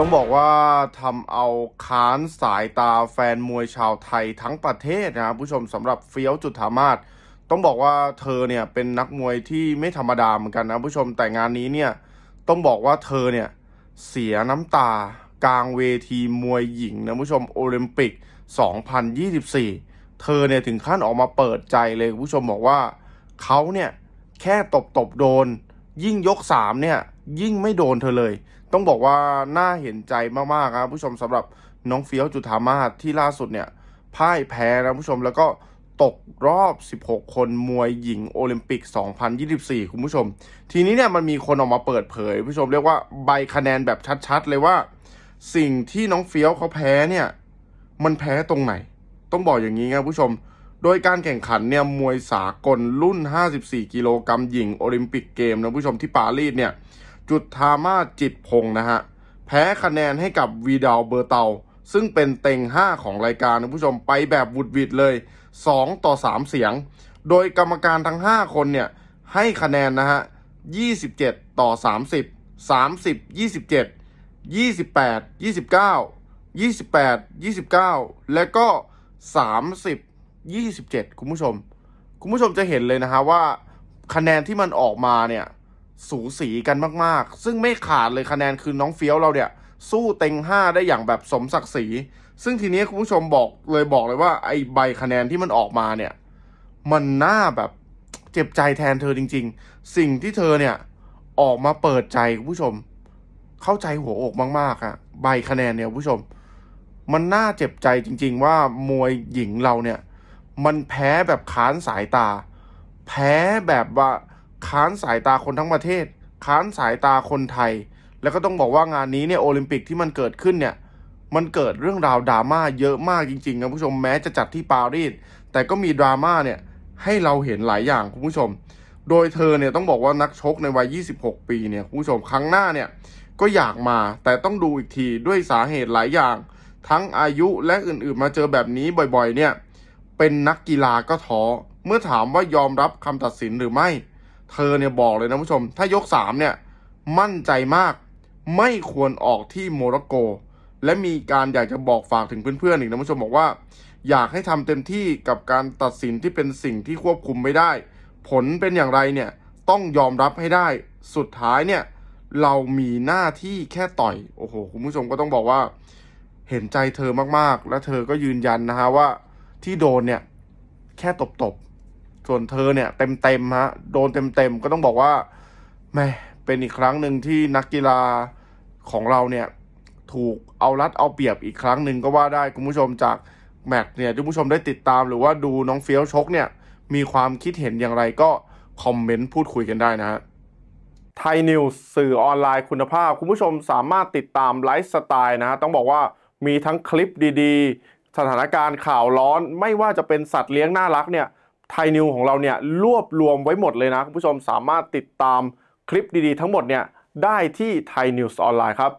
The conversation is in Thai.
ต้องบอกว่าทำเอาค้านสายตาแฟนมวยชาวไทยทั้งประเทศนะครับผู้ชมสำหรับเฟี้ยวจุธามาศต้องบอกว่าเธอเนี่ยเป็นนักมวยที่ไม่ธรรมดาเหมือนกันนะผู้ชมแต่งานนี้เนี่ย ต้องบอกว่าเธอเนี่ยเสียน้ำตา กลางเวทีมวยหญิงนะผู้ชมโอลิมปิก 2024 เธอเนี่ยถึงขั้นออกมาเปิดใจเลยผู้ชมบอกว่าเขาเนี่ย แค่ตบตบโดนยิ่งยก3เนี่ยยิ่งไม่โดนเธอเลย ต้องบอกว่าน่าเห็นใจมากๆครับผู้ชมสำหรับน้องเฟี้ยวจุธามาศที่ล่าสุดเนี่ยพ่ายแพ้นะผู้ชมแล้วก็ตกรอบ 16 คนมวยหญิงโอลิมปิก 2024คุณผู้ชม ทีนี้เนี่ยมันมีคนออกมาเปิดเผย ผู้ชมเรียกว่าใบคะแนนแบบชัดๆ เลยว่า สิ่งที่น้องเฟี้ยวเขาแพ้เนี่ยมันแพ้ตรงไหน ต้องบอกอย่างนี้ครับผู้ชม โดยการแข่งขันเนี่ยมวยสากลรุ่น 54 กิโลกรัมหญิงโอลิมปิกเกมนะผู้ชมที่ปารีสเนี่ยจุดทามาจิตพงนะฮะ แพ้คะแนนให้กับวีดาวเบอร์เตาซึ่งเป็นเต็ง 5 ของรายการนะผู้ชมไปแบบวุดวิดเลย 2 ต่อ 3 เสียง โดยกรรมการทั้ง 5 คนเนี่ย ให้คะแนนนะฮะ 27 ต่อ 30 30 27 28 29 28 29 และก็ 30 27 คุณผู้ชม คุณผู้ชมจะเห็นเลยนะฮะว่าคะแนนที่มันออกมาเนี่ยสูสีกันมากๆ ซึ่งไม่ขาดเลย คะแนนคือน้องเฟี้ยวเราเนี่ย สู้เต็ง5ได้อย่างแบบสมศักดิ์ศรีซึ่งทีนี้คุณผู้ชมบอกเลยบอกเลยว่า ไอใบคะแนนที่มันออกมาเนี่ย มันน่าแบบเจ็บใจแทนเธอจริง ๆ สิ่งที่เธอเนี่ยออกมาเปิดใจคุณผู้ชมเข้าใจหัวอกมากๆอะใบคะแนนเนี่ยคุณผู้ชม มันน่าเจ็บใจจริงๆว่ามวยหญิงเราเนี่ยมันแพ้แบบค้านสายตา แพ้แบบว่าค้านสายตาคนทั้งประเทศ ค้านสายตาคนไทย แล้วก็ต้องบอกว่างานนี้เนี่ยโอลิมปิกที่มันเกิดขึ้นเนี่ย มันเกิดเรื่องราวดราม่าเยอะมากจริงๆนะผู้ชมแม้จะจัดที่ปารีส แต่ก็มีดราม่าเนี่ยให้เราเห็นหลายอย่างคุณผู้ชม โดยเธอเนี่ยต้องบอกว่านักชกในวัย26 ปีเนี่ยคุณผู้ชมครั้งหน้าเนี่ยก็อยากมาแต่ต้องดูอีกทีด้วยสาเหตุหลายอย่าง ทั้งอายุและอื่นๆมาเจอแบบนี้บ่อยๆเนี่ยเป็นนักกีฬาก็ท้อ เมื่อถามว่ายอมรับคำตัดสินหรือไม่เธอเนี่ยบอกเลยนะผู้ชมถ้ายก3เนี่ยมั่นใจมากไม่ควรออกที่โมร็อกโกและมีการอยากจะบอกฝากถึงเพื่อนๆอีกนะผู้ชมบอกว่าอยากให้ทำเต็มที่กับการตัดสินที่เป็นสิ่งที่ควบคุมไม่ได้ ผลเป็นอย่างไรเนี่ยต้องยอมรับให้ได้ สุดท้ายเนี่ยเรามีหน้าที่แค่ต่อยโอ้โหคุณผู้ชมก็ต้องบอกว่า เห็นใจเธอมากๆ และเธอก็ยืนยันนะฮะว่าที่โดนเนี่ยแค่ตบๆส่วนเธอเนี่ยเต็มๆฮะโดนเต็มๆ ก็ต้องบอกว่าแม่เป็นอีกครั้งหนึ่งที่นักกีฬาของเราเนี่ย ถูกเอารัดเอาเปรียบอีกครั้งหนึ่งก็ว่าได้คุณผู้ชมจากแมตช์เนี่ยทีุ่ผู้ชมได้ติดตามหรือว่าดูน้องเฟี้ยวชกเนี่ย มีความคิดเห็นอย่างไรก็คอมเมนต์พูดคุยกันได้นะฮะไทยนิวส์สื่อออนไลน์คุณภาพ คุณผู้ชมสามารถติดตามไลฟ์สไตล์นะต้องบอกว่ามีทั้งคลิปดีๆ สถานการณ์ข่าวร้อนไม่ว่าจะเป็นสัตว์เลี้ยงน่ารักเนี่ยไทยนิวของเราเนี่ยรวบรวมไว้หมดเลยนะคุณผู้ชมสามารถติดตามคลิปดีๆทั้งหมดเนี่ยได้ที่ไทยนิวส์ออนไลน์ครับ